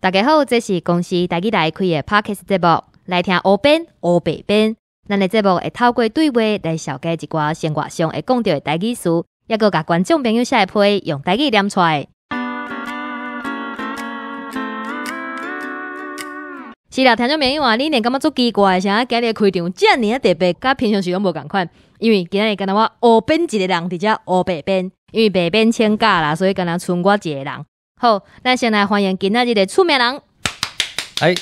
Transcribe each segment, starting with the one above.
大家好，这是公司大吉大开的 p a d c s t 节目，来听欧边、欧北边。咱的节目会透过对话来小解一寡生活上，会讲到的大吉数，也够甲观众朋友写一篇用大吉念出来。是啦，听众朋友啊，你连感觉足奇怪，啊，今日开场，这啊特别，甲平常时拢无共款，因为今日敢若我乌边一个人，遮乌北边，因为北边请假啦，所以若剩我一个人。好，咱先来欢迎今仔日的出名人。哎，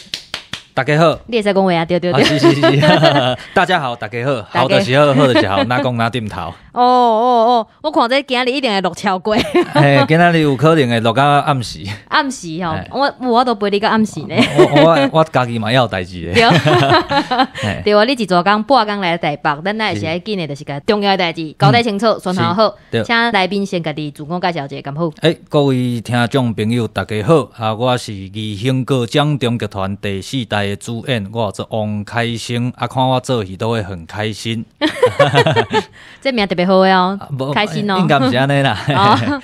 大家好。你在讲话啊？好，是是是。大家好，大家好。好的是好，坏的也好，那讲那点头。哦哦哦，我看这今日一定会落超过。哎，今日有可能会落到暗时。暗时哦，我我都陪你到暗时呢。我我我家己嘛要有代志。的。对，啊，你一做工半工来台北，咱来是爱今的，就是个重要代志，交代清楚，说好后，请来宾先家己自我介绍一下，咁好。哎，各位听众朋友，大家好，啊，我是宜兴国江中集团第四代的主演，我做王开心，啊，看我做戏都会很开心。哈！哈哈哈！这名特别。好呀，开心哦！应该不是安尼啦，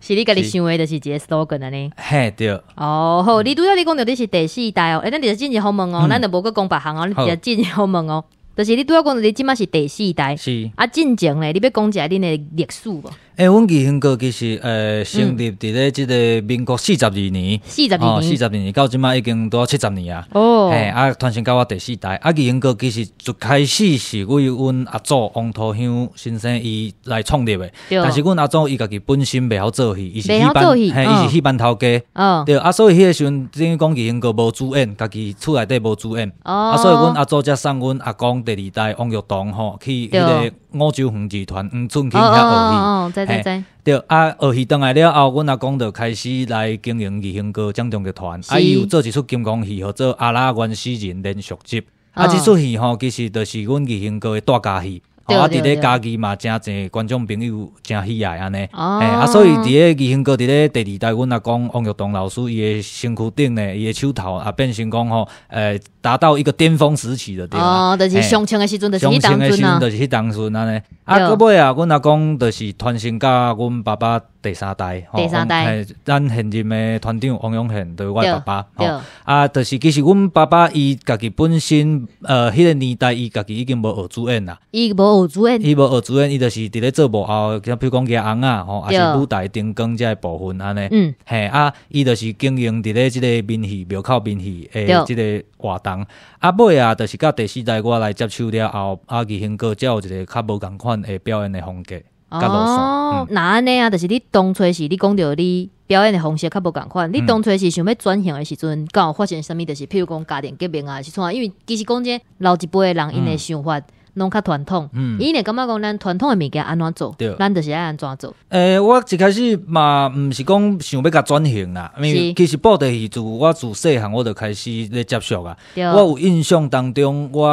是你家己想的，就是这个 slogan 呢？嘿，对。哦，好，你都要你讲到你是第四代哦，哎，咱直接进前好问哦，咱就无个讲别行哦，你直接进前好问哦，就是你都要讲到你今嘛是第四代，是啊，进前嘞，你要讲一下恁的历史哦。诶，阮吉兴哥其实诶，成立伫咧即个民国四十二年，四十二年，四十二年，到即马已经都七十年啊。哦，嘿，啊，传承到我第四代。啊，吉兴哥其实一开始是为阮阿祖王土香先生伊来创立诶。但是阮阿祖伊家己本身袂晓做戏，伊是戏班，嘿，伊是戏班头家。哦。对，啊，所以迄个时阵，等于讲吉兴哥无主演，家己厝内底无主演。哦。啊，所以阮阿祖则送阮阿公第二代王玉堂吼去迄个五洲红剧团，黄春根遐学戏。哦哦哦。对对啊，学戏倒来了后，阮阿公就开始来经营义兴哥掌中的团，啊有做一出金光戏，或做阿拉原始人连续剧，啊这出戏吼，其实就是阮义兴哥的大家戏，啊伫咧家己嘛真侪观众朋友真喜爱安尼，啊所以伫咧二兴哥伫咧第二代，阮阿公王玉东老师伊的身躯顶的伊的手头也变成讲吼，诶达到一个巅峰时期了，对，哦，就是上枪的时阵，就是雄枪的时阵，就是当时安尼。啊，到尾啊，阮阿公就是团承甲阮爸爸第三代，第三代，咱现任的团长王永贤就是我爸爸。吼、啊，就是其实阮爸爸伊家己本身，呃，迄个年代伊家己已经无学主演啦，伊无学主演，伊无学主演，伊就是伫咧做幕后，像比如讲演翁啊，吼，啊是舞台灯光遮个部分安尼。嗯，嘿啊，伊就是经营伫咧即个闽戏、庙靠闽戏诶，即个活动，啊，尾啊，就是甲第四代我来接手了后，阿吉兴哥则有一个较无共款的表演的风格、哦，那尼啊，就是你当初是你讲到你表演的方式较无共款，你当初是想要转型的时阵，刚好发生什物，就是譬如讲家庭革命啊，是创啊，因为其实讲起老一辈人因的想法。拢较传统，嗯，伊呢？感觉讲咱传统的物件安怎做，咱就是爱安怎做。诶，我一开始嘛，毋是讲想要甲转型啦，因为其实布袋戏就我自细汉我就开始咧接触啊。我有印象当中，我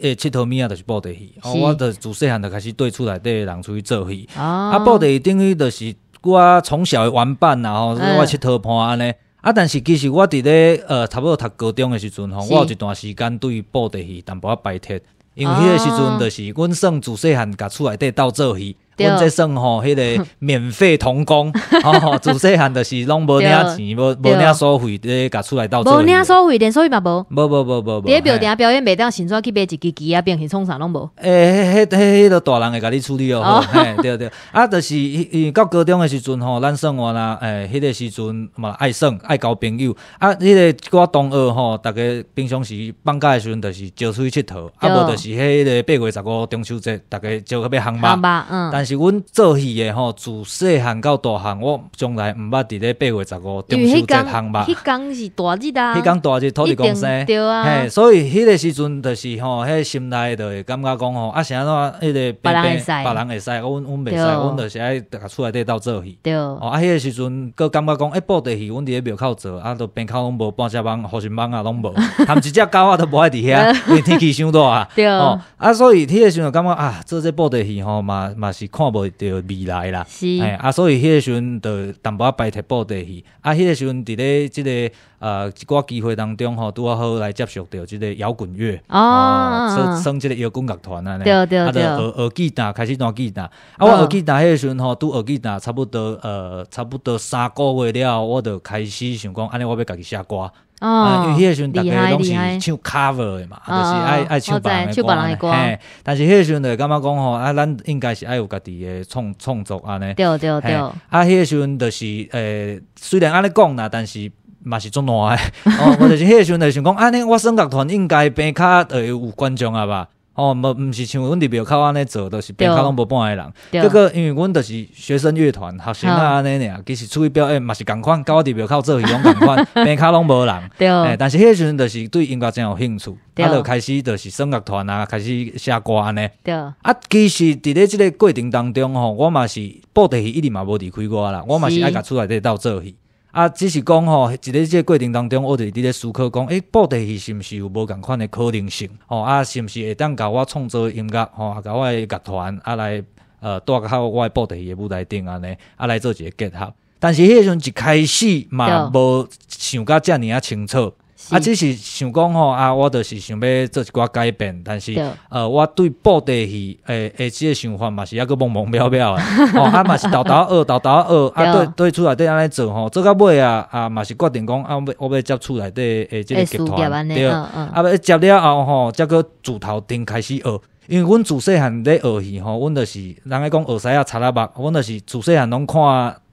诶佚佗物啊，就是布袋戏。我自细汉就开始对内底诶人出去做戏。啊，布袋戏等于就是我从小诶玩伴，然后我佚佗伴安尼。啊，但是其实我伫咧呃，差不多读高中诶时阵吼，我有一段时间对布袋戏淡薄仔排斥。因为迄个时阵，著是阮上自细汉，甲厝内底斗做去。阮这算吼迄个 免费童工，吼，自细汉著是拢无领钱，无无领收费咧，甲厝内到做。无领收费，连收费嘛无？无无无无不不，表演表演袂当，时作去买一支吉啊，变成充啥拢无？诶，迄迄迄个大人会甲你处理哦。对对，啊，就是伊到高中诶时阵吼，咱算话啦，诶，迄个时阵嘛爱耍爱交朋友，啊，迄个我同学吼，逐个平常时放假诶时阵，就是招出去佚佗，啊，无就是迄个八月十五中秋节，逐个招去买航巴。嗯。但是是阮做戏的吼，自细汉到大汉，我从来毋捌伫咧八月十五中秋节戏吧。迄工，是大日啊，迄工大日土地公生，嘿，所以迄个时阵就是吼，个心内就会感觉讲吼，啊，是安怎迄个别人别人会使，阮阮袂使，阮就是爱厝内底斗做戏。对，啊，迄个时阵，佮感觉讲一部地戏，阮伫咧庙口做，啊，都边口拢无半只蠓，护身蠓啊拢无，含一只狗仔都无爱伫遐，天气伤大。对，啊，所以迄个时阵感觉啊，做这部地戏吼，嘛嘛是。看无到未来啦，哎，啊，所以迄个时阵著淡薄仔排斥不得去，啊，迄个时阵伫咧即个呃一寡机会当中吼，拄啊好来接触到即个摇滚乐，哦，算算即个摇滚乐团啊，对对对，啊，着学学机打开始弹吉机啊，我学吉他迄个时阵吼，拄学吉他差不多呃差不多三个月了，我著开始想讲，安尼我要家己写歌。哦，逐个拢是唱 cover 的嘛，就是爱爱唱别人的歌。但是迄个时候呢，感觉讲吼，啊，咱应该是爱有家己的创创作安尼。对对对。啊，迄个时阵就是诶，虽然安尼讲啦，但是嘛是中难诶。我就是迄个时阵就想讲，安尼，我声乐团应该边卡会有观众啊吧？哦，无，毋是像阮伫庙口安尼做，都是边口拢无半个人。这个因为阮都是学生乐团，学生仔安尼尔，其实出去表演嘛是共款，甲我伫庙口做拢共款，边口拢无人。哎，但是迄时阵就是对音乐真有兴趣，啊，就开始就是升乐团啊，开始写歌安尼。对，啊，其实伫咧即个过程当中吼，我嘛是报得戏一直嘛无离开我啦，我嘛是爱甲厝内底斗做戏。啊，只是讲吼，一个这过程当中，我哋伫咧舒克讲，诶，布袋戏是毋是有无共款的可能性？哦，啊，是毋是会当甲我创作音乐，吼，甲我诶乐团啊来，呃，带较我诶布袋戏诶舞台顶安尼，啊来做一个结合。但是迄阵一开始嘛，无想甲遮尔啊清楚。啊，只是想讲吼，啊，我就是想要做一寡改变，但是，呃，我对布袋戏，诶，诶，即个想法嘛是抑阁朦朦渺渺吼，啊，嘛是豆豆学，豆豆学，啊，对，对，厝内底安尼做吼，做甲尾啊，啊，嘛是决定讲，啊，我，我，要接厝内底诶，即个剧团，对，啊，要接了后吼，则阁自头顶开始学。因为阮自细汉咧学戏吼，阮就是人爱讲学塞啊、插耳巴，阮就是自细汉拢看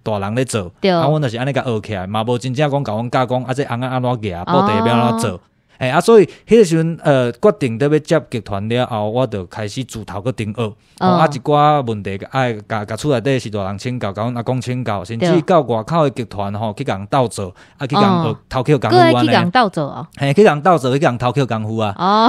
大人咧做，啊，阮就是安尼甲学起来嘛，无真正讲甲阮教讲啊，这按按安怎样布袋得不要哪做。诶啊，所以迄个时阵，呃，决定咧要接集团了后，我就开始自头个顶学，啊，一寡问题爱甲甲厝内底是大人请教，甲阮啊公请教，甚至到外口的集团吼去人盗做，啊去学偷取功夫啊，去人盗做啊，哎去讲斗做，去人偷取功夫啊，哦，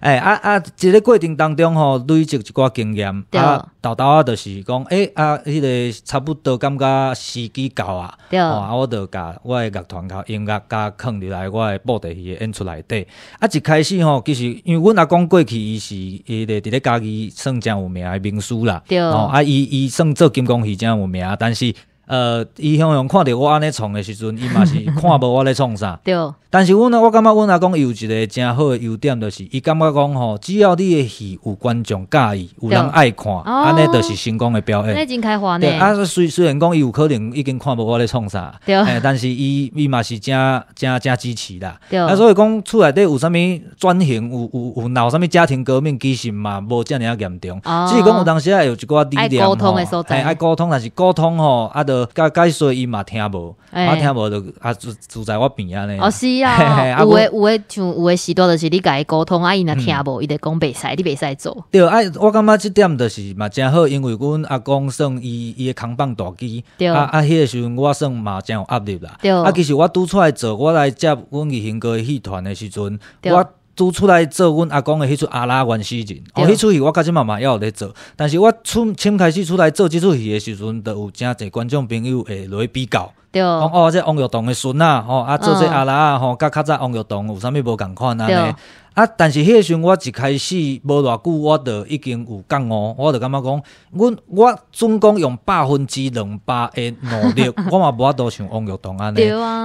诶，啊啊，即个过程当中吼累积一寡经验啊。豆豆啊，就是讲，诶啊，迄个差不多感觉时机到啊，啊，我就甲我诶乐团甲音乐甲放入来，我诶袋的诶演出内底。啊，一开始吼，其实因为阮阿公过去伊是伊个伫咧家己算真有名诶名师啦，啊，伊伊算做金工戏真有名，但是。呃，伊向向看到我安尼创诶时阵，伊嘛是 看无我咧创啥。对。但是阮呢，我感觉阮阿公有一个真好诶优点，就是伊感觉讲吼，只要你诶戏有观众喜意，有人爱看，安尼就是成功诶表现。开花呢。对。啊，虽虽然讲伊有可能已经看无我咧创啥，对。但是伊，伊嘛是诚诚诚支持啦。对。啊，所以讲，厝内底有啥物转型，有有有闹啥物家庭革命，其实嘛无遮尔严重。哦。只是讲我当时啊有一沟通低所吼，爱沟通，但是沟通吼，啊都。介伊说伊嘛听无，我听无就啊住住在我边啊咧。哦是啊，有诶有诶像有诶时多就是你甲伊沟通啊，伊若听无，伊得讲袂使，你袂使做。对，啊，我感觉即点就是嘛正好，因为阮阿公算伊伊扛棒大机，啊啊迄个时阵我算嘛真有压力啦。对，啊，其实我拄出来做，我来接阮二雄哥戏团诶时阵，我。拄出来做阮阿公的迄出阿拉原始人，哦，迄出戏我甲即妈妈抑有在做，但是我出清开始出来做即出戏的时阵，就有真侪观众朋友会来比较。对哦，这王玉东的孙啊，吼啊，做这阿拉啊，吼，甲较早王玉东有啥物无共款啊嘞？啊，但是迄个时阵，我一开始无偌久，我就已经有功哦，我就感觉讲，我我总共用百分之两百的努力，我嘛无度像王玉东安尼，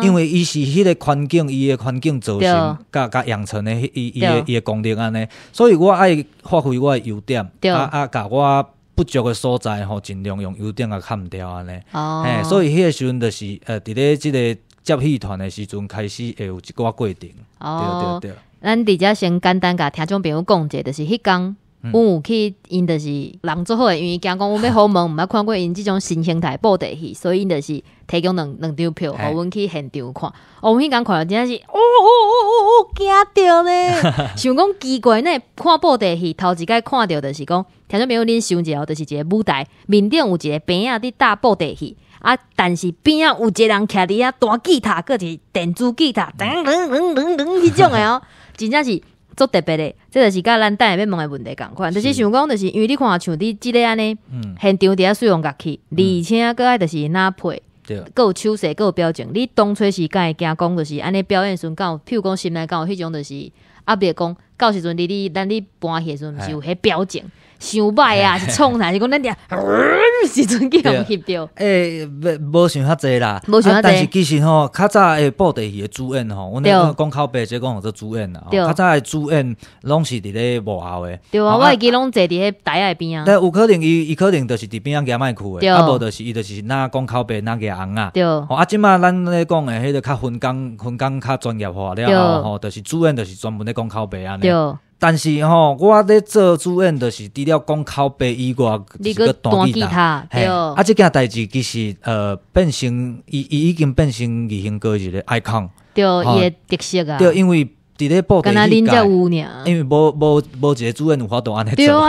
因为伊是迄个环境，伊的环境造成，甲甲养成的伊伊的伊的功力安尼，所以我爱发挥我的优点，啊啊，甲我。不足的所在吼，尽量用优点啊砍掉安尼。哦，所以迄个时阵就是，呃，伫咧即个接戏团的时阵开始，会有一寡规定。哦，对对对。咱伫遮先简单甲听众朋友讲者，就是迄工。阮有去，因着是人做好诶，因为惊讲阮要好蒙，毋捌看过因即种新形态布的戏，所以因着是提供两两张票，互阮去现场看。我们迄刚看着真正是，哦哦哦哦哦，惊着咧！想讲奇怪呢，看布的戏，头一摆看着着是讲，听说朋友恁一下，哦，就是一个舞台，面顶有一个边仔伫搭布的戏，啊，但是边仔有一个人开伫遐 弹吉他，个是电子吉他，噔噔噔噔噔，迄种诶哦，真正是。做特别的，这就是甲咱等下要问的问题，共款。就是想讲，就是因为你看像你即个安尼，现场伫遐使用乐去，而且个爱就是拿配，有手势，有表情。你当初是会惊讲，就是安尼表演时有，譬如讲内敢有迄种就是啊别讲，到时阵你你，咱你搬戏阵毋是有迄表情。想歹啊，是创啥？是讲咱只时阵经常翕着。诶，无想遐济啦，无想遐济。但是其实吼，较早诶布袋戏诶主演吼，阮那个讲口白，即个讲做主演啦。较早诶主演拢是伫咧幕后诶，对啊，我会记拢坐伫咧台仔边啊。但有可能伊伊可能就是伫边仔夹麦去诶，啊无就是伊就是那讲口白那个红啊。对。啊，即卖咱咧讲诶，迄个较分工分工较专业化了吼，就是主演就是专门咧讲口白安尼。但是吼，我咧做主演著是除了讲靠白以外，一个弹吉他，哎，啊，即件代志其实呃，变成伊伊已经变成流行歌一的 icon，对，特色啊，对，因为。伫咧报底一家，因为无无无一个主任法度安咧做，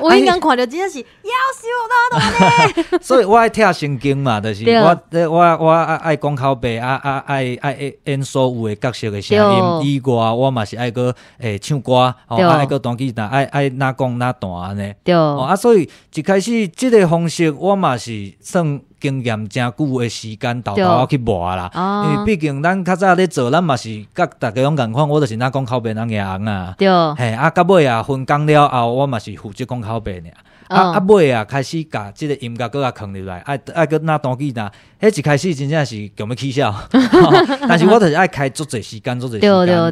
我已经看着真正是夭死我华东安所以我爱听神经嘛，就是我我我爱爱讲口白，啊啊爱爱演所有诶角色诶声音，以外我嘛是爱个诶唱歌，吼，爱个弹吉他，爱爱哪讲哪尼。呢，啊所以一开始即个方式我嘛是算。经验真久诶，时间豆豆去磨啦。因为毕竟咱较早咧做，咱嘛是甲逐个拢共款，我就是那讲口白，人牙红啊。嘿，啊，到尾啊分工了后，我嘛是负责讲口白尔。啊啊，尾啊开始甲即个音乐搁甲放入来，爱爱搁哪道具呾？迄一开始真正是咁要起笑，但是我就是爱开足侪时间，足侪时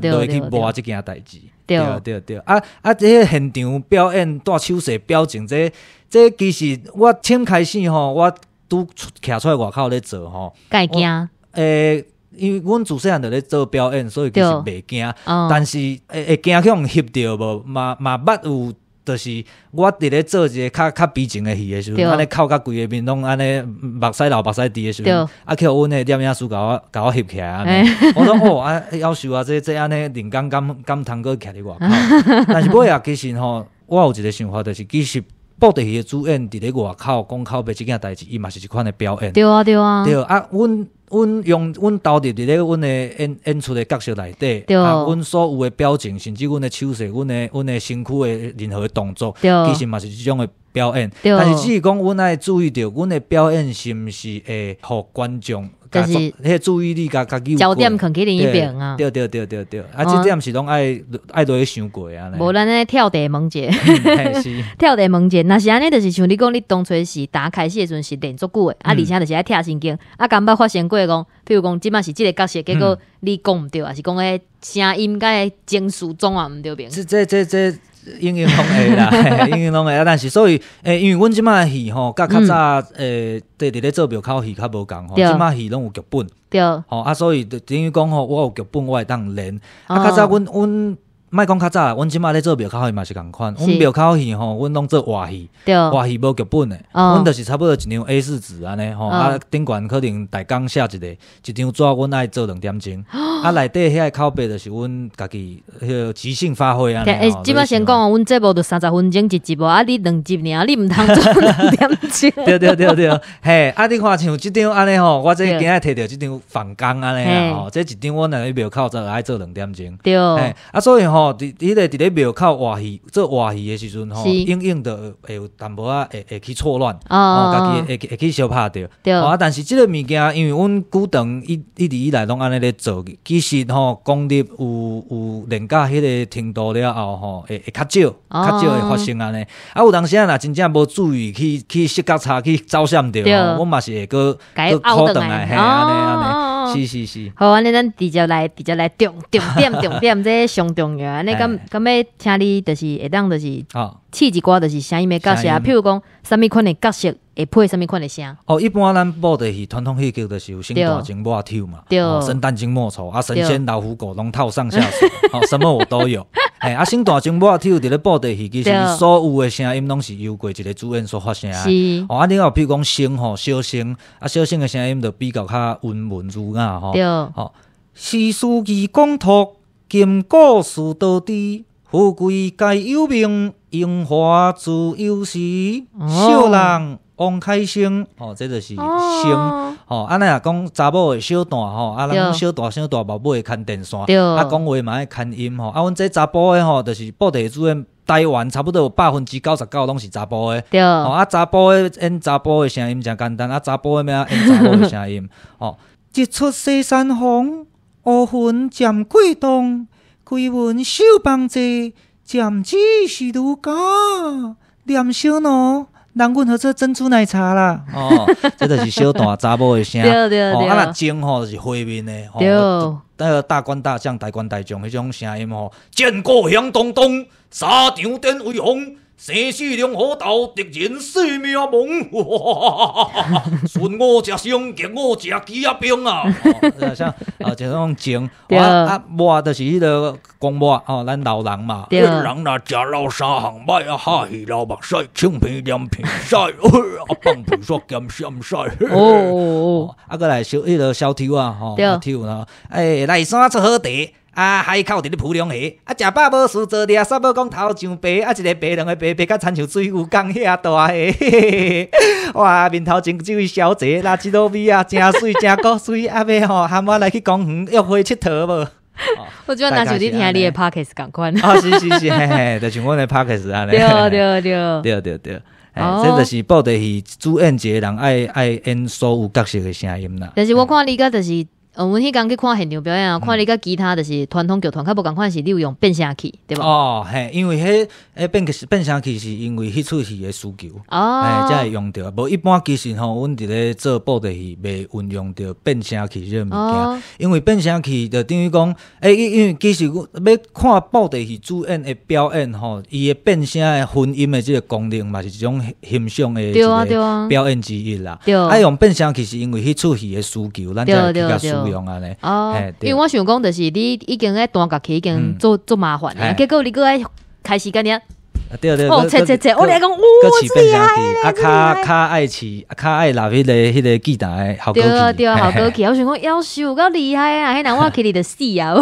间会去磨即件代志。对对对，啊啊！即个现场表演、带手势、表情，这这其实我先开始吼，我。都徛出来外口咧做吼，会惊。诶，因为阮自细汉在咧做表演，所以其是袂惊。但是会惊去互翕着无？嘛嘛捌有，就是我伫咧做一个较较逼真诶戏诶时阵，安尼哭较规个面拢安尼目屎流目屎滴诶时阵，去互阮诶摄影师甲我甲我翕起来。我讲哦，啊，夭寿啊，这这安尼人杠感感通过徛伫外口。但是我也其实吼，我有一个想法，就是继续。报的迄个主演伫咧外口讲口白即件代志，伊嘛是一款的表演。对啊，对啊。对啊，阮阮用阮投入伫咧阮的演演出的角色内底，啊，阮所有的表情，甚至阮的手势，阮的阮的身躯的任何的动作，其实嘛是即种的。表演，但是只是讲，阮爱注意到，阮诶表演是毋是会互观众，就是迄注意力加加焦点，肯去另一边啊。对对对对对，啊，即点是拢爱爱落去想过啊。无咱咧跳台萌姐，跳台萌姐，若是安尼就是像你讲，你当初是打开始阵是连足久诶，啊，而且就是爱跳神经，啊，感觉发现过讲，比如讲，即嘛是即个角色，结果你讲毋对还是讲诶？声音在情绪总啊，毋对变。这这这，已经拢会啦，已 经拢会。但是所以，诶，因为阮即卖戏吼，甲较早诶，伫伫咧做庙口戏较无共吼。即卖戏拢有剧本，对，吼啊，所以等于讲吼，我有剧本我会当练。啊，较早阮阮。卖讲较早，阮即摆咧做庙口戏嘛是共款，阮庙口戏吼，阮拢做话戏，话戏无剧本诶，阮就是差不多一张 A 四纸安尼吼，啊顶悬可能大纲写一个，一张纸阮爱做两点钟，啊内底遐靠白就是阮家己许即兴发挥安尼吼。今先讲，阮这部著三十分钟一集，啊你两集尔，你毋通做两点钟？对对对对，嘿，啊你看像即张安尼吼，我即今仔摕着即张反工安尼啊吼，这一张阮若面庙口做爱做两点钟，对，啊所以吼。伫迄个伫咧庙口瓦戏，做瓦戏诶时阵吼，应用着会有淡薄仔会会去错乱，哦，家己会会去相拍着。对。啊，但是即个物件，因为阮古长一一直以来拢安尼咧做，其实吼，功力有有人家迄个程度了后吼，会会较少，较少会发生安尼。啊，有当时啊，真正无注意去去视觉差去照相着，我嘛是会个个考张来吓安尼安尼。是是是，好，尼咱直接来，直接来重点点点点，这上重要安尼咁咁要，听你就是一档，就是哦，气质歌就是声音咩角色啊？譬如讲，什么款的角色，会配什么款的声？哦，一般咱播的是传统戏曲，就是有圣诞精莫跳嘛，对，圣诞精莫愁啊，神仙老虎狗龙套上下，好，什么我都有。哎，啊，新大正我体育伫咧布袋戏，其实所有诶声音拢是由过一个主演所发声。哦，另外比如讲声吼小声，啊小声诶声音就比较较温文儒雅吼。对，哦，诗书记讲托，金故事到底，富贵皆有命。樱花自由时，小人王开心。哦，这就是心。哦，安那啊，讲查某诶小大吼，啊，咱讲小大小大，宝贝牵电线。对。啊，讲话嘛爱牵音吼。啊，阮这查甫诶吼，就是报地主诶，台湾，差不多有百分之九十九拢是查甫诶。对。啊，查甫诶因查甫诶声音正简单。啊，查甫诶名因查甫诶 声音。哦，日出西山红，乌云渐归重，归云收棒子。剑指是如钢，脸小浓，人阮好似珍珠奶茶啦。哦，这就是小大查某的声。对对对。啊，那将吼是威面的。对。那个大官大将、大官大将，迄种声音吼，见过响咚咚，沙场顶威风。生死两河头，敌人性命猛。顺我吃香，给我吃鸡啊兵啊！啊，就种情。对。啊，我就是迄个讲抹哦，咱老人嘛，人若食了三行麦啊，哈起了目屎，青皮凉皮屎，啊，放皮酥咸咸晒。哦哦哦。啊，过来烧迄个烧跳啊，吼跳啊！哎，来山出好茶。啊，海口伫咧浮龙虾，啊，食饱无事做，哩啊，煞要讲头上白，啊，一个白两个白，白甲亲像水牛刚遐大下，哇！面头前即位小姐，那圾多米啊，真水 真古水，啊，妹吼喊我来去公园约会佚佗无？我就拿手机听你的 pockets，赶快。啊，是是是，嘿嘿，就像我的 pockets 啊。对对对对对对，这著是报的是朱艳杰人爱爱演所有角色的声音啦。但是我看你个就是。呃，阮迄间去看现场表演啊，看你甲其他就是传统剧团，较无共款是有用变声器，对吧？哦，系因为迄，诶变变声器是因为迄出戏诶需求，哦，才会用着。无一般其实吼，阮伫咧做布袋戏袂运用着变声器即个物件，因为变声器就等于讲，诶，因为其实要看布袋戏主演诶表演吼，伊诶变声诶混音的即个功能嘛是一种形象个表演之一啦。对啊，用变声器是因为迄出戏诶需求，咱再比较舒。用啊嘞！哦，因为我想讲，就是你已经在单角期已经做做麻烦了。结果你搁爱开时间呢？哦，切切切！我来讲，哇，真厉害嘞！啊，卡卡爱骑，啊卡爱拿迄个迄个鸡蛋，好高级，对啊对啊，好高级。我想讲要修够厉害啊，迄南我溪里的戏啊！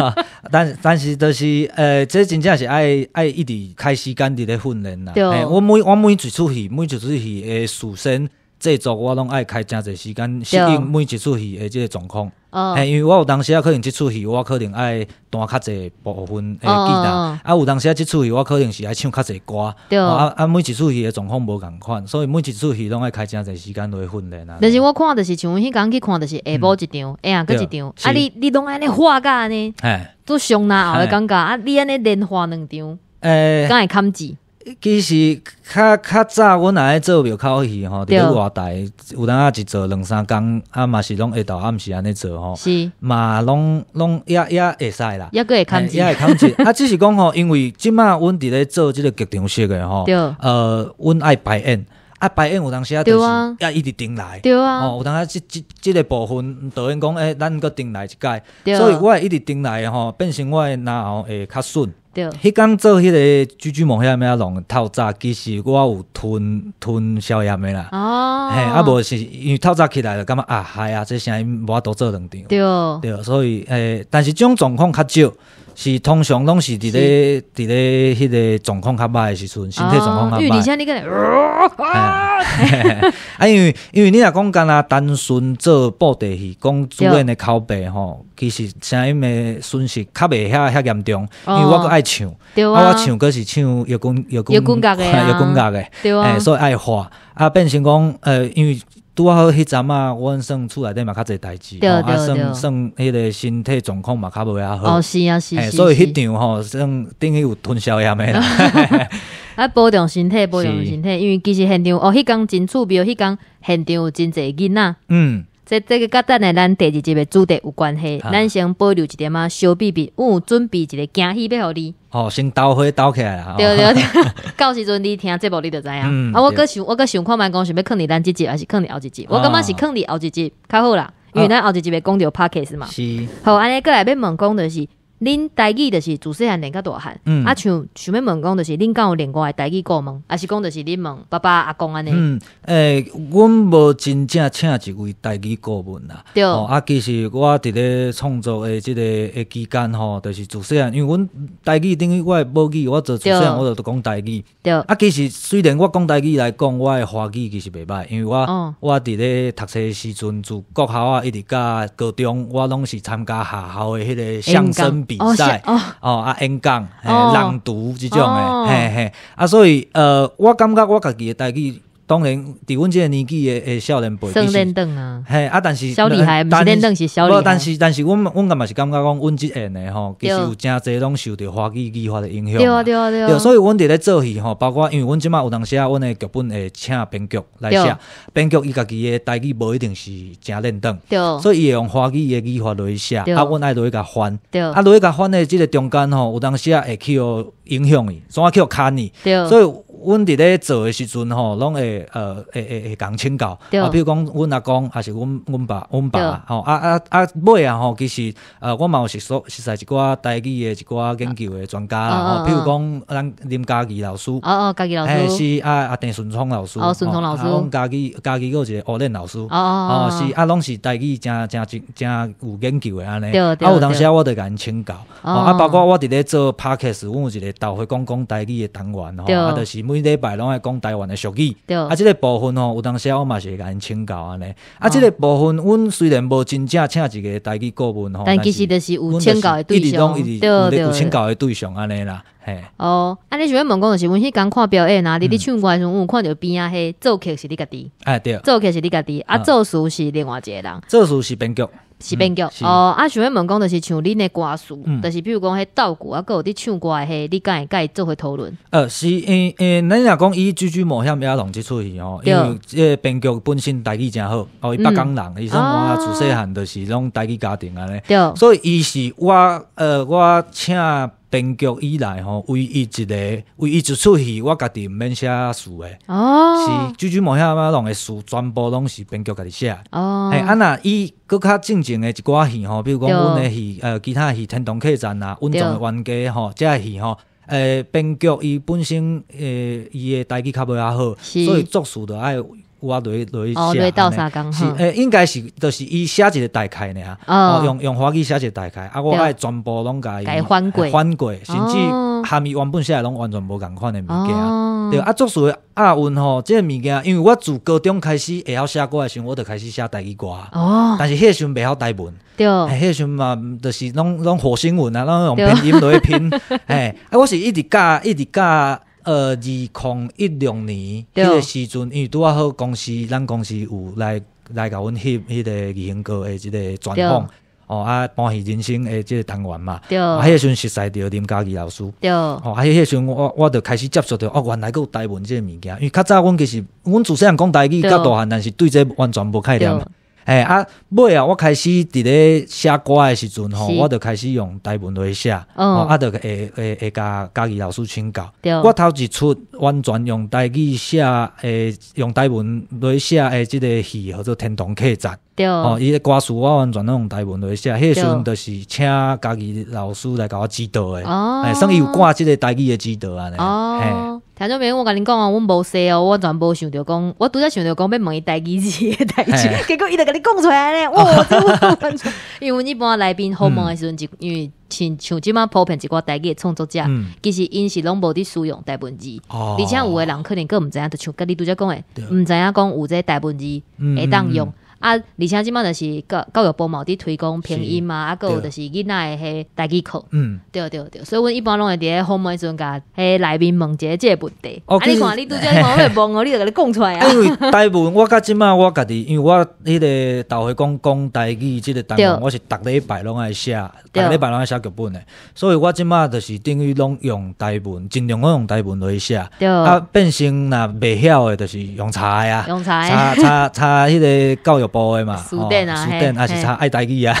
但但是就是，呃，这真正是爱爱一直开时间伫咧训练啦。对，我每我每一出戏，每出戏诶，自身。制作我拢爱开真侪时间，适应每一出戏的即个状况。哎，因为我有当时啊，可能即出戏我可能爱弹较侪部分诶吉他，啊，有当时啊即出戏我可能是爱唱较侪歌。对啊，啊，每一出戏的状况无共款，所以每一出戏拢爱开真侪时间来训练啊。但是我看的是像阮刚刚去看的是下晡一张，哎呀，搁一张，啊，你你拢尼那画噶呢？哎，做上难熬的感觉，啊，你安尼连画两张，哎，敢会堪记。其实较较早，我来做庙口戏吼，伫咧外台，有当啊，一做两三工，啊嘛是拢下昼暗时安尼做吼，嘛拢拢也也会使啦，也个会扛住，也会扛住。啊，只是讲吼，因为即马阮伫咧做即个剧场式诶吼，呃，阮爱排演，啊排演有当时啊就是也一直定来，哦，有当啊即即即个部分导演讲诶，咱搁定来一届，所以我一直定来吼，变成我诶，后诶较顺。对，迄工做迄个蜘蛛网遐咩啊？弄透早，其实我有吞吞消炎的啦。哦，嘿，啊无是，因为透早起来就感觉啊？嗨啊，这声音我多做两场。对，对，所以诶，但是种状况较少。是通常拢是伫咧伫咧迄个状况较歹时阵，身体状况较歹。啊！因为你啊！因 为因为你若讲干那单纯做布袋戏，讲主演的口碑吼，其实声音的损失较袂遐遐严重。因为我爱唱，啊，我唱歌是唱摇滚摇滚格的，摇滚格 的，啊，所以爱花啊，变成讲呃，因为。都好，迄阵啊，阮算出来，底嘛较侪代志，啊，算算迄个身体状况嘛，较无遐好。哦，是啊，是是。所以迄场吼，算等于有吞霄也袂啦。啊，保重身体，保重身体，因为其实现场哦，迄工真出名，迄工现场有真侪囡仔。嗯。这这个甲咱的咱第二集的主题有关系，咱先保留一点啊，小秘密，我准备一个惊喜俾你。哦，先倒回倒起来。对对对，到时阵你听这部你就知影。啊，我阁想我阁想看卖讲是要坑你咱姐集，还是坑你后一集？我感觉是坑你后一集较好啦，因为咱后一集要讲着 p a r k e 是嘛？是。好，安尼过来要问讲的是。恁代志著是自细汉练较大汉，嗯、啊，像想要问讲著是恁敢有练过诶代志顾问，啊是讲著是恁问爸爸、阿公安尼。嗯，诶，阮无真正请一位代志顾问啦。对。啊，其实我伫咧创作的即个期间吼，就是自细汉，因为阮代志等于我诶母语，我做自细汉我就讲代志。对。啊，其实虽然我讲代志来讲，我诶话语其实袂歹，因为我我伫咧读诶时阵，自国校啊、一直教、高中，我拢是参加学校诶迄个相声。比赛哦啊演讲朗读这种诶嘿嘿啊所以呃我感觉我家己诶代志。当然，伫阮即个年纪的少年辈，少年邓啊，嘿啊，但是小厉害，少年邓是小厉害。不，但是，但是，阮阮感嘛是感觉讲，阮即下的吼，其实有诚侪拢受着花语语法的影响对啊，对啊，对啊。所以，阮伫咧做戏吼，包括因为阮即马有当时啊，阮的剧本会请编剧来写，编剧伊家己的台语无一定是诚认邓。对。所以伊会用花语的语法来写，啊，阮爱落去甲翻。对。啊，落去甲翻的即个中间吼，有当时啊，会去互影响怎啊去互牵伊，对。所以。阮伫咧做诶时阵吼，拢会呃会会会讲请教，啊，比如讲阮阿公还是阮阮爸，阮爸，吼啊啊啊，尾啊吼，其实呃我嘛有说，实在一寡台企诶，一寡研究诶专家啦，吼，比如讲咱林家琪老师，哦哦，家琪老师，哎是啊啊，郑顺聪老师，哦，顺聪老师，阮家琪家琪一个是胡老师，哦哦，是啊，拢是台诚诚真真有研究诶安尼，啊，有当时啊，我甲讲请教，啊，包括我伫咧做 p a r k e s 阮有一个导回公讲台企诶单元吼，啊，就是。每礼拜拢爱讲台湾的俗语，对，啊，即个部分吼，有当时我嘛是会甲因请教安尼，啊，即个部分，阮虽然无真正请一个台语顾问吼，但其实就是有请教的对象，对对对，五千的对象安尼啦，嘿。哦，啊，你想要问讲的是，阮迄刚看表，演啊，里？你唱歌的时阵，阮、有看着边啊，嘿，做客是你家己，哎，对，做客是你家己，啊，做事是另外一个人，做事是编剧。是编剧哦，啊，想伟问讲，就是像恁的歌词，就是比如讲，迄稻谷啊，各有伫唱歌，迄，你甲伊做伙讨论？呃，是，因因咱若讲伊居句无遐么样即出戏吼，因为个编剧本身家己诚好，哦，伊北港人，伊说我自细汉就是拢家己家庭安尼，所以伊是我，呃，我请。编剧以来吼，唯一一个、唯一一出戏，我家己毋免写词诶。哦，是，诸暨无遐嘛，弄诶词，全部拢是编剧家己写。哦，系安那伊搁较正经诶一寡戏吼，比如讲阮诶戏，呃，其他戏《天堂客栈》阮种诶冤家》吼，即个戏吼，诶，编剧伊本身诶，伊诶代志较无遐好，所以作词着爱。我落落一下呢，是诶，应该是都是伊写一个大概呢啊，用用华语写一个大概，啊，我爱全部拢伊改翻过，翻过，甚至下面原本写拢完全无共款的物件啊。对啊，作数阿文吼，这个物件，因为我自高中开始会晓写歌的时阵，我就开始写台语歌。哦，但是迄时阵袂晓台文，对，迄时阵嘛，就是拢拢火星文啊，拢用拼音落拼。哎，我是一直教，一直教。呃，二零一六年迄个时阵，因为拄仔好公司，咱公司有来来甲阮翕迄个流行歌的即个专访，哦啊搬喜人生的即个单元嘛，啊迄时阵识在着林嘉琪老师，哦啊迄时阵我我着开始接触着哦，原来有台文即个物件，因为较早阮其实阮自细汉讲台语，较大汉，但是对这完全无概念。哎啊，尾啊！我开始伫咧写歌的时阵吼，我就开始用台文来写，啊，就会会会甲家己老师请教。我头一出完全用台语写，诶，用台文来写诶，即个戏叫做《天堂客栈》。哦，伊个歌词我完全拢用台文来写，迄个时阵就是请家己老师来甲我指导诶，哎，算伊有挂即个台语诶指导安尼。哦，听朋明我甲你讲哦，我无说哦，我全部想着讲，我拄则想着讲要问伊台语字诶代志，结果伊就甲你讲出来咧。哦，因为一般来宾好问诶时阵，就因为像像即马普遍即台语机创作者，其实因是拢无伫使用文字，哦、而且有诶人可能更毋知影，就像甲你拄则讲诶，毋知影讲有即台文字会当用。啊，而且即满就是教教育部门伫推广拼音嘛，啊，有就是囡仔诶，迄代志课。嗯，对对对，所以我一般拢会伫咧厦门一内面问者梦个问题。哦，啊，你看你则叫梦姐梦，哦，哩著甲你讲出来啊。因为台文，我甲即满我家己，因为我迄个导会讲讲台语即个单元，我是逐礼拜拢爱写，逐礼拜拢爱写剧本诶，所以我即满就是等于拢用台文，尽量用台文来写，啊，变成若袂晓诶，就是用查呀，查查查迄个教育。播的嘛，书店啊，书店还是他爱大意啊，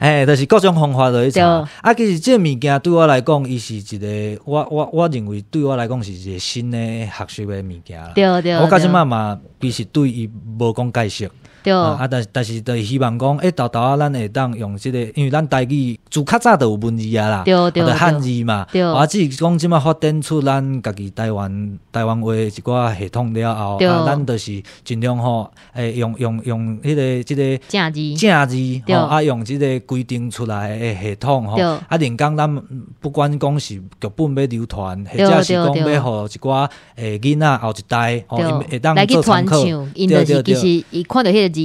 哎，就是各种方法在做。啊，其实这物件对我来讲，伊是一个我我我认为对我来讲是一个新的学习的物件对对我感觉嘛嘛，其实对伊无讲解释。啊，但是但是就希望讲，哎，豆豆啊，咱会当用即个，因为咱台语自较早著有文字啊啦，或者汉字嘛，啊，只是讲即么发展出咱家己台湾台湾话一寡系统了后，啊，咱就是尽量吼，欸，用用用迄个即个正字，正字，吼，啊，用即个规定出来诶系统吼，啊，连讲咱不管讲是剧本要流传，或者是讲要互一寡诶囡仔后一代，吼，会当做参考，对对对，伊看到迄个。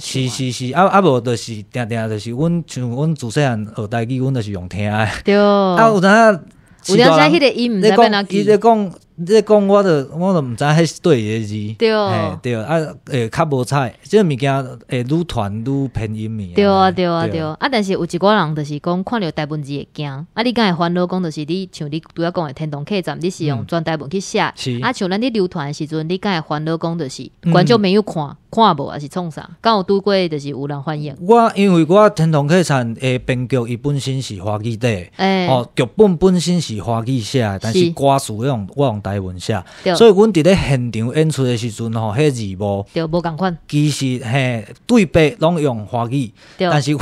是是是，啊啊无就是定定就是，阮像阮自细汉学代志，阮就是用听的。啊，有阵啊，有阵在迄个伊毋在变哪讲。你讲我著，我著毋知迄是对诶字，对对啊，诶较无采，即个物件会愈传愈偏音咪？对啊对啊对啊。啊，但是有一寡人就是讲，看着台本字会惊。啊，你敢会烦恼讲就是你像你拄要讲诶天童客栈，你是用全台本去写。啊，像咱咧流传诶时阵，你敢会烦恼讲就是观众没有看，看无还是创啥，敢有拄过就是有人欢迎。我因为我天童客栈诶编剧伊本身是话剧底，诶哦剧本本身是话剧写，但是歌词用我用。台文写，所以阮伫咧现场演出的时阵吼，迄字幕就无共款。其实嘿对白拢用华语，但是我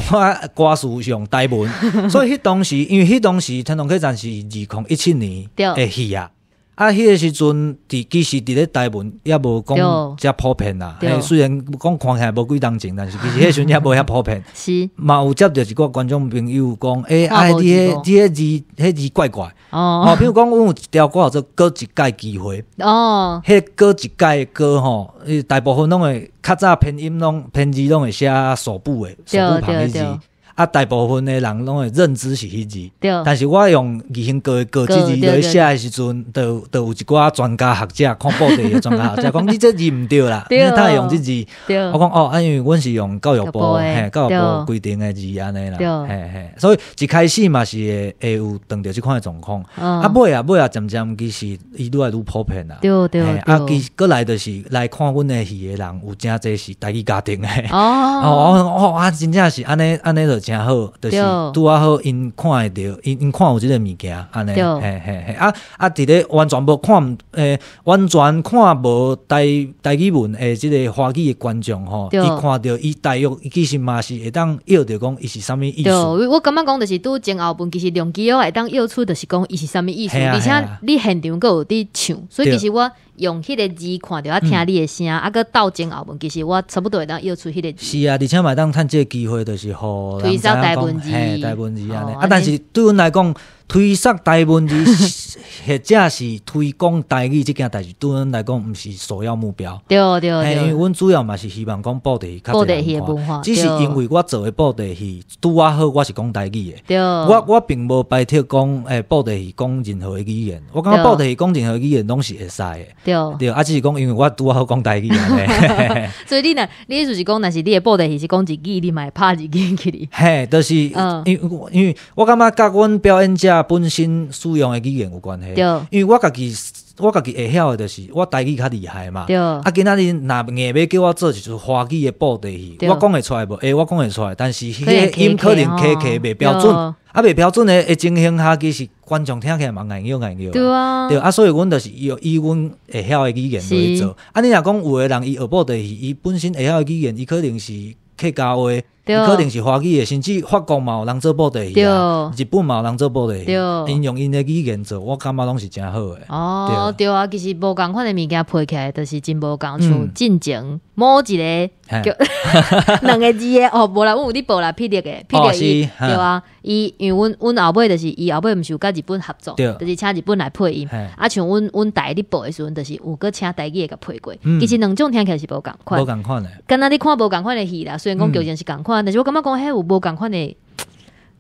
歌词用台文。所以迄当时，因为迄当时，天龙客栈是二零一七年诶戏啊。啊，迄个时阵，伫其实伫咧台文也无讲遮普遍啦。虽然讲看起来无几当众，但是其实迄时阵也无遐普遍。是，嘛有接着一个观众朋友讲，哎，哎，这这字，迄字怪怪。哦。比如讲，阮有一条歌叫做歌一届机会》。哦。迄歌一届歌吼，大部分拢会较早拼音拢，拼音拢会写手部的，手部旁的字。啊，大部分诶人拢会认知是迄字，但是我用二零二二二年写诶时阵，都都有一寡专家学者看不得诶专家，者 讲你这字毋对啦，你太用字字。我讲哦，因为阮是用教育部，教育部规定诶字安尼啦，嘿嘿。所以一开始嘛是会有拄到即款状况，啊，尾啊尾啊，渐渐其实伊愈来愈普遍啦。对对对。啊，佮来就是来看阮诶戏诶人，有真侪是家己家庭诶。哦哦哦，啊，真正是安尼安尼著。诚好，就是拄啊好，因看会着，因因看有即个物件，尼着，嘿嘿嘿，啊啊！伫咧完全无看，诶，完全看无台台语文诶，即个话剧诶观众吼，伊看着伊大约，其实嘛是会当要着讲，伊是啥物意思？对，我感觉讲就是拄前后文其实两支哦，会当要出就是讲，伊是啥物意思？而且你现场个有伫唱，所以其实我。用迄个字看着啊，听你的声啊，个斗进澳门，其实我差不多会当又出迄个。是啊，而且买当趁即个机会，就是好。推少大问题，大字安尼。啊，但是对阮来讲。推杀台文字，或者是推广台语即件代志，对阮来讲，毋是首要目标。对对对，为阮主要嘛是希望讲布袋戏，地伊化。只是因为我做诶布袋戏拄啊好，我是讲台语诶。对，我我并无摆脱讲，诶，布袋戏讲任何语言。我感觉布袋戏讲任何语言，拢是会使诶。对对，啊，只是讲，因为我拄啊好，讲台语。所以你呢，你就是讲，若是你袋戏是讲一语，你会拍一语去哩。嘿，就是，因因为，我感觉甲阮表演者。本身使用的语言有关系，因为我家己，我家己会晓的，就是我台语较厉害嘛。啊，今仔日若硬要叫我做，就是华语的布袋戏，我讲会出来无？会，我讲会出来，但是迄个音可能 K K 未标准，啊，未标准的情形下，其实观众听起来蛮硬拗硬拗。对啊，对啊。所以阮就是以以阮会晓的语言去做。啊，你若讲有的人伊学布袋戏，伊本身会晓的语言，伊可能是客家话。你可能是华语的，甚至法国嘛有人做布袋戏日本嘛有人做布袋戏，因用因的语言做，我感觉拢是真好诶。哦，对啊，其实无共款的物件配起来，都是真无共像进前某一个叫 两个字的，哦，无啦，阮有啲报啦，劈掉个，p 掉伊，对啊，伊因为阮阮后尾就是伊后尾毋是有甲日本合作，就是请日本来配音。啊，像阮阮台啲报的时阵，就是有个请台语甲配过，其实两种听起来是无共款，无共款的，敢若你看无共款的戏啦，虽然讲究竟是共款。但是我感觉讲，迄有无共款的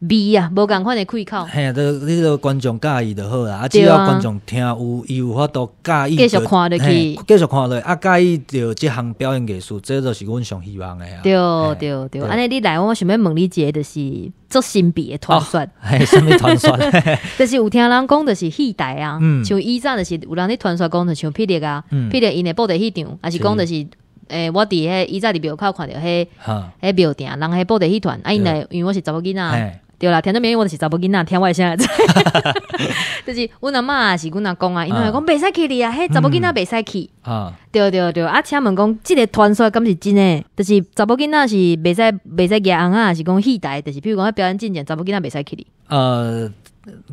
味啊，无共款的依靠。嘿，都你都观众介意就好啦，只要观众听有伊有法度介意，继续看落去，继续看落去，啊介意着即项表演艺术，这就是阮上希望的啊。对对对，安尼你来，我想要问你，个，就是做新编团帅，什么团算？就是有听人讲，就是戏台啊，像以前就是有人咧团说讲就像霹雳啊，霹雳因的报袋戏场，还是讲就是。诶、我伫迄伊早伫庙口看着迄迄庙埕，人迄布袋戏团，啊，因为因为我是查某囡仔，对啦，听到朋我我是查某囡仔，听我声，就是阮阿嬷也是阮阿公啊，因为讲袂使去哩啊，迄查某囡仔袂使去，啊，对对对，啊，请问讲即、个传说敢是真诶？就是查某囡仔是袂使袂使夹红啊，是讲戏台，就是譬如讲表演进前，查某囡仔袂使去哩。呃。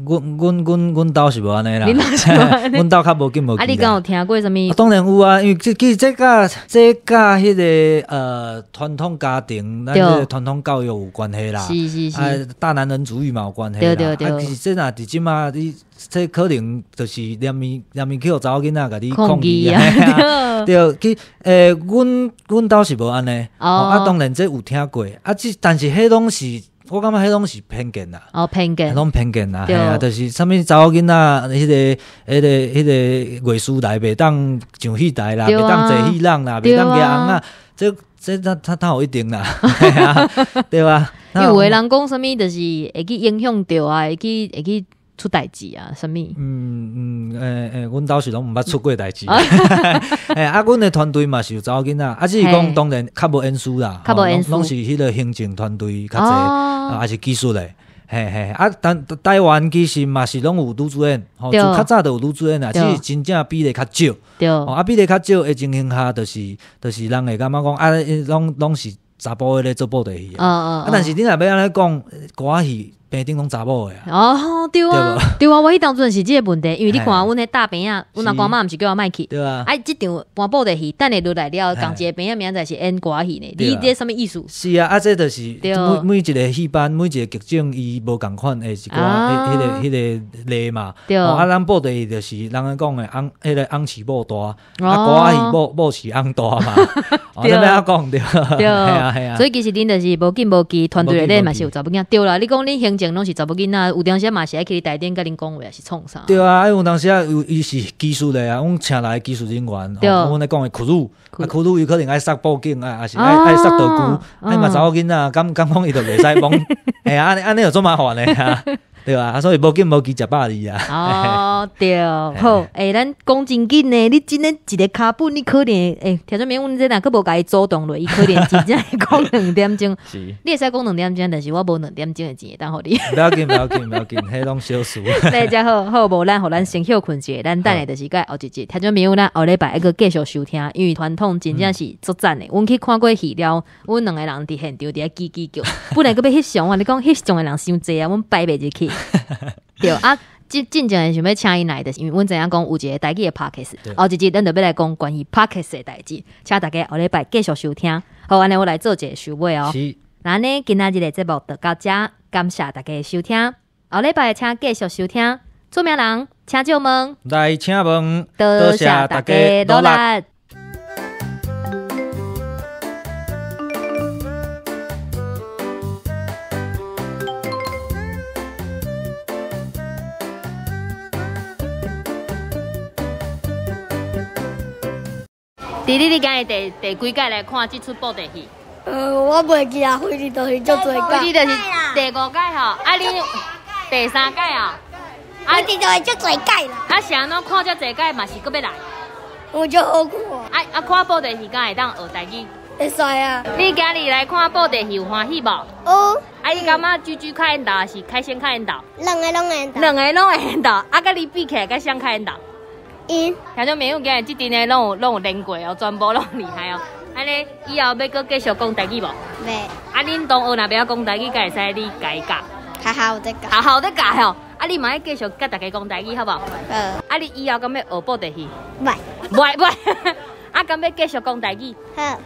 阮阮阮阮兜是无安尼啦，阮兜较无见无。啊，你敢有听过什么？当然有啊，因为其实这甲这甲迄个呃传统家庭，那个传统教育有关系啦。是是是，啊，大男人主义嘛有关系啦。对对对，啊，是真啊，是即马你这可能就是两面两面查某囡仔甲你抗议啊。对，去 诶，阮阮兜是无安尼。哦，啊，当然这有听过，啊，只但是迄拢是。我感觉迄拢是偏见啦，偏见，拢偏见啦，系啊，就是啥物查某囡仔，那个、那个、那个，月事来，袂当上戏台啦，袂当做戏人啦，袂当嫁阿啊，这这他他他有一定啦，系 啊，对吧？有为人讲啥物，就是会去影响到啊，会去会去。出代志啊，什么？嗯嗯，诶诶，阮倒是拢毋捌出过代志。诶啊，阮诶团队嘛是有查某囝仔，啊，只是讲当然较无文书啦，较无拢是迄个行政团队较济，啊是技术诶。嘿嘿，啊但台湾其实嘛是拢有女主任，就较早就有女主任啦，只是真正比例较少。对，啊比例较少，诶情形下就是就是人会感觉讲啊？拢拢是查甫咧做部队戏，啊啊，但是你若要安尼讲，歌戏。平顶拢查某个哦，对啊，对啊，我迄当阵是即个问题，因为你看阮迄大平呀，阮阿公 r a n 是叫我莫去？对啊，哎，即场搬报的戏，等你都来了，讲这边啊，名仔是演歌戏呢？你这什么意思？是啊，啊，这就是每每一个戏班，每一个剧种伊无共款诶，是讲迄个迄个类嘛？对啊，咱报的戏就是人家讲的，迄个红起布大，啊，关戏布布是红大嘛？对 啊，讲对对啊，对啊，所以其实恁就是无紧无紧，团队内面嘛是有，查不紧。对啦，你讲恁行。东是找不到，有当时嘛？是爱去台顶甲恁跟讲，话，是创啥？对啊，因为当时啊，有是技术的啊，我们请来技术人员，我们来讲的出入，啊，出入有可能爱撒报警啊，也是爱爱撒道具，哎嘛查某囡仔，刚刚刚伊就袂使帮，哎呀，啊，啊，你又做麻烦嘞对吧？所以无见无见，食饱二啊。哦，对，好。诶，咱讲真紧呢，你真诶一个卡本，你可怜，诶，听说没有？这在哪个无伊主动落，伊可怜，真正讲两点钟，是，你会使讲两点钟，但是我无两点钟诶钱，当互你。不要紧，不要紧，不要紧，迄拢小事。大家好，好，无咱互咱先休困者，咱等下就是甲学姐姐。听说没有？咱后礼拜一个继续收听，因为传统真正是作战诶。阮去看过去了，阮两个人伫现场伫遐叽叽叫。本来个要翕相啊，你讲翕相诶人伤济啊，阮摆袂入去。对啊，进进前想要请伊来的，因为阮知影讲吴杰，大家也怕开 s 后一集咱就要来讲关于 p a r k i s 的代志，请大家下礼拜继续收听。好，安尼我来做一个收尾哦。是，那呢，今天的节目就到这，感谢大家的收听。下礼拜请继续收听。出名人，请就问，来，请问，多谢大家努力。伫你伫今个第第几届来看即出布袋戏？嗯，我袂记啊，今日倒是足侪届。今日倒是第五届吼，啊你第三届啊，啊今个足侪届啦。啊，是安怎看遮侪届嘛是搁要来？有著好看。啊啊看布袋戏敢会当学代志？会使啊。你今日来看布袋戏有欢喜无？有。啊，你感觉猪猪开因道是开心开因道？两个拢爱因道。两个拢爱因道，啊甲你比起来，甲想开因道。听讲，朋友，今日这阵嘞，拢有拢有练过哦，全部拢厉害哦。安尼以后要搁继续讲台语无？未。啊，恁同学若不要讲台语，该会使你己教。好好的教，好好的教吼。啊，你嘛要继续甲大家讲台语好不？呃。啊，你以后敢要学报通话？未未。啊！敢要继续讲代志，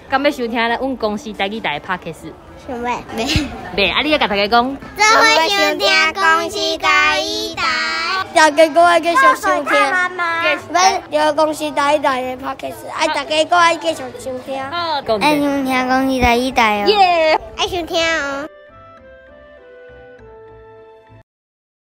敢要收听阮公司代志台的帕克斯，什么？袂啊！你要甲大家讲，刚要想听公司代志台。大家要继续收听，我们公司代志台的帕克斯。啊！大家要继续收听。啊！公司。听公司代志台哦。耶！爱想听哦。